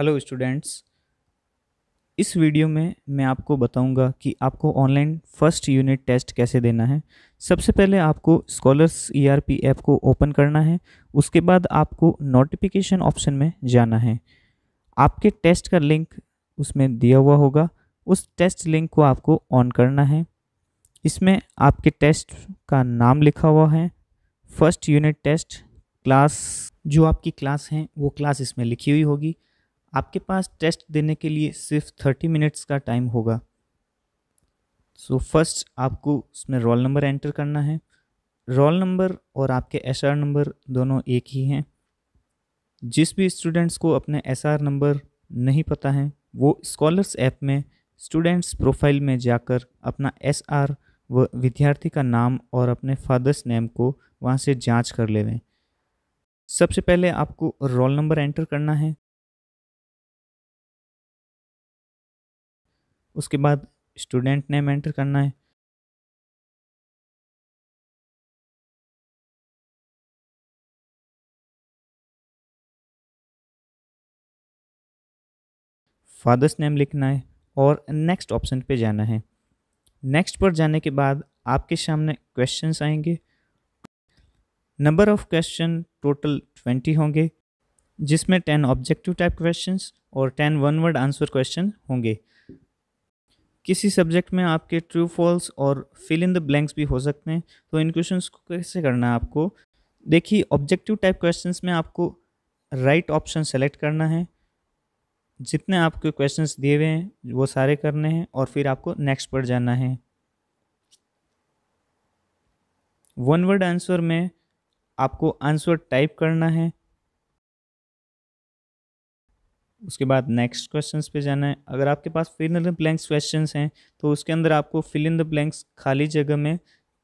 hello students इस video में मैं आपको बताऊंगा कि आपको ऑनलाइन फर्स्ट यूनिट टेस्ट कैसे देना है सबसे पहले आपको स्कॉलर्स ईआरपी e ऐप को ओपन करना है उसके बाद आपको नोटिफिकेशन ऑप्शन में जाना है आपके टेस्ट का लिंक उसमें दिया हुआ होगा उस टेस्ट लिंक को आपको ऑन करना है इसमें आपके टेस्ट का नाम लिखा हुआ है फर्स्ट यूनिट टेस्ट क्लास जो आपकी क्लास हैं वो क्लास इसमें लिखी हुई होगी आपके पास टेस्ट देने के लिए सिर्फ थर्टी मिनट्स का टाइम होगा सो so फर्स्ट आपको उसमें रोल नंबर एंटर करना है रोल नंबर और आपके एस नंबर दोनों एक ही हैं जिस भी स्टूडेंट्स को अपने एस नंबर नहीं पता है वो स्कॉलर्स ऐप में स्टूडेंट्स प्रोफाइल में जाकर अपना एस व विद्यार्थी का नाम और अपने फादर्स नेम को वहाँ से जांच कर लेवें सबसे पहले आपको रोल नंबर एंटर करना है उसके बाद स्टूडेंट नेम एंटर करना है फादर्स नेम लिखना है और नेक्स्ट ऑप्शन पे जाना है नेक्स्ट पर जाने के बाद आपके सामने क्वेश्चंस आएंगे number of question total twenty होंगे जिसमें टेन ऑब्जेक्टिव टाइप क्वेश्चंस और ten one word answer question होंगे किसी सब्जेक्ट में आपके ट्रू फॉल्स और फिल इन द ब्लैंक्स भी हो सकते हैं तो इन क्वेश्चन को कैसे करना है आपको देखिए ऑब्जेक्टिव टाइप क्वेश्चन में आपको राइट ऑप्शन सेलेक्ट करना है जितने आपके क्वेश्चंस दिए हुए हैं वो सारे करने हैं और फिर आपको नेक्स्ट पर जाना है वन वर्ड आंसर में आपको आंसर टाइप करना है उसके बाद नेक्स्ट क्वेश्चन पे जाना है अगर आपके पास fill in the blanks question हैं तो उसके अंदर आपको फिल इन द ब्लैंक्स खाली जगह में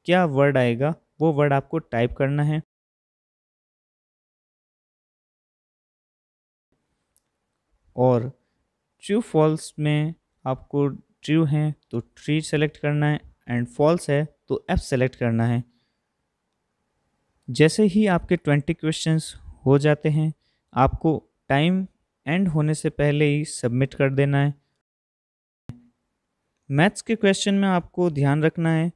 क्या वर्ड आएगा वो वर्ड आपको टाइप करना है और ट्रू फॉल्स में आपको ट्रू तो है तो ट्री सेलेक्ट करना है एंड फॉल्स है तो एफ सेलेक्ट करना है जैसे ही आपके ट्वेंटी क्वेश्चंस हो जाते हैं आपको टाइम एंड होने से पहले ही सबमिट कर देना है मैथ्स के क्वेश्चन में आपको ध्यान रखना है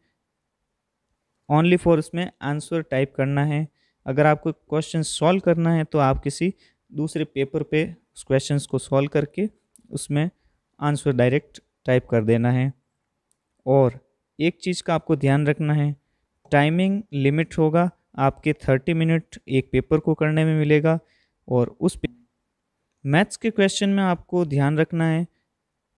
ओनली फॉर उसमें आंसर टाइप करना है अगर आपको क्वेश्चन सॉल्व करना है तो आप किसी दूसरे पेपर पे उस क्वेश्चन को सॉल्व करके उसमें आंसर डायरेक्ट टाइप कर देना है और एक चीज़ का आपको ध्यान रखना है टाइमिंग लिमिट होगा आपके थर्टी मिनट एक पेपर को करने में मिलेगा और उस पे मैथ्स के क्वेश्चन में आपको ध्यान रखना है